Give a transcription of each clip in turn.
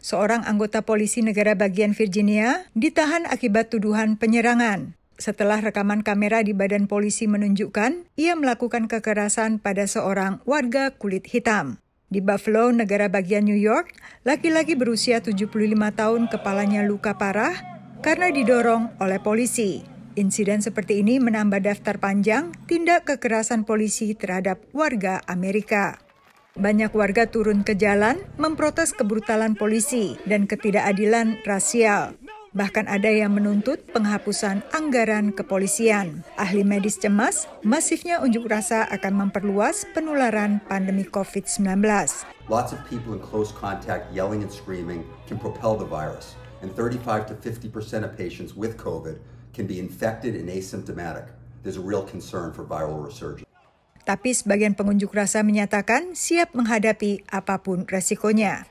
seorang anggota polisi negara bagian Virginia, ditahan akibat tuduhan penyerangan. Setelah rekaman kamera di badan polisi menunjukkan, ia melakukan kekerasan pada seorang warga kulit hitam. Di Buffalo, negara bagian New York, laki-laki berusia 75 tahun kepalanya luka parah karena didorong oleh polisi. Insiden seperti ini menambah daftar panjang tindak kekerasan polisi terhadap warga Amerika. Banyak warga turun ke jalan memprotes kebrutalan polisi dan ketidakadilan rasial. Bahkan ada yang menuntut penghapusan anggaran kepolisian. Ahli medis cemas, masifnya unjuk rasa akan memperluas penularan pandemi COVID-19. Lots of people in close contact yelling and screaming can propel the virus, and 35 to 50 percent of patients with COVID can be infected and asymptomatic. There's a real concern for viral resurgence tapi sebagian pengunjuk rasa menyatakan siap menghadapi apapun resikonya.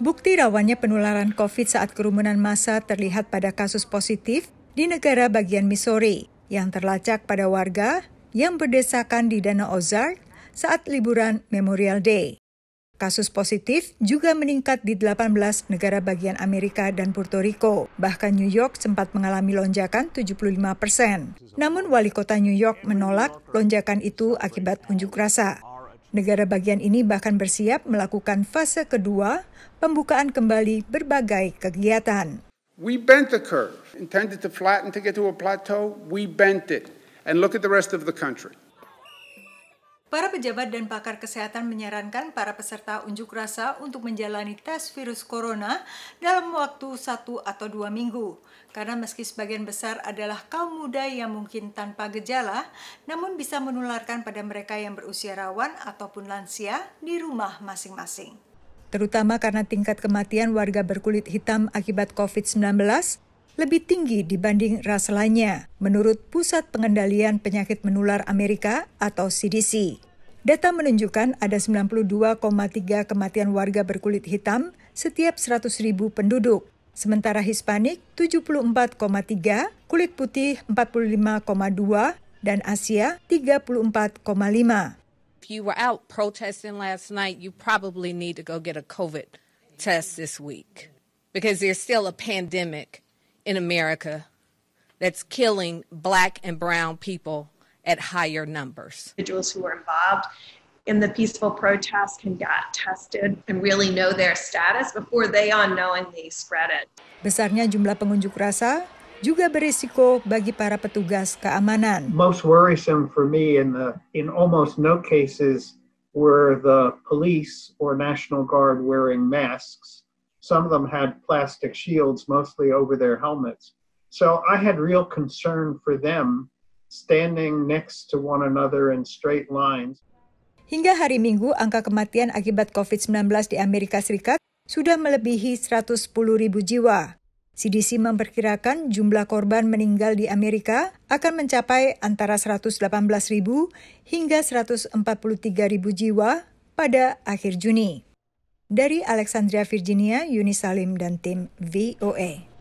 Bukti rawannya penularan COVID saat kerumunan massa terlihat pada kasus positif di negara bagian Missouri yang terlacak pada warga yang berdesakan di Danau Ozark saat liburan Memorial Day. Kasus positif juga meningkat di 18 negara bagian Amerika dan Puerto Rico. Bahkan New York sempat mengalami lonjakan 75 persen. Namun wali kota New York menolak lonjakan itu akibat unjuk rasa. Negara bagian ini bahkan bersiap melakukan fase kedua pembukaan kembali berbagai kegiatan. We bent the curve, intended to flatten to get to a plateau, we bent it and look at the rest of the country. Para pejabat dan pakar kesehatan menyarankan para peserta unjuk rasa untuk menjalani tes virus corona dalam waktu satu atau dua minggu. Karena meski sebagian besar adalah kaum muda yang mungkin tanpa gejala, namun bisa menularkan pada mereka yang berusia rawan ataupun lansia di rumah masing-masing. Terutama karena tingkat kematian warga berkulit hitam akibat COVID-19 lebih tinggi dibanding ras lainnya, menurut Pusat Pengendalian Penyakit Menular Amerika atau CDC. Data menunjukkan ada 92,3 kematian warga berkulit hitam setiap 100 ribu penduduk. Sementara Hispanik 74,3, kulit putih 45,2, dan Asia 34,5. If in America that's killing black and brown people at higher numbers. Individuals who were involved in the peaceful protests can get tested and really know their status before they unknowingly spread it. Besarnya jumlah pengunjuk rasa juga berisiko bagi para petugas keamanan. Most worrisome for me in the in almost no cases were the police or national guard wearing masks. Some of them had plastic shields mostly over their helmets. So I had real concern for them standing next to one another in straight lines. Hingga hari Minggu, angka kematian akibat COVID-19 di Amerika Serikat sudah melebihi 110 ribu jiwa. CDC memperkirakan jumlah korban meninggal di Amerika akan mencapai antara 118.000 hingga 143.000 jiwa pada akhir Juni. Dari Alexandria, Virginia, Yuni Salim dan tim VOA.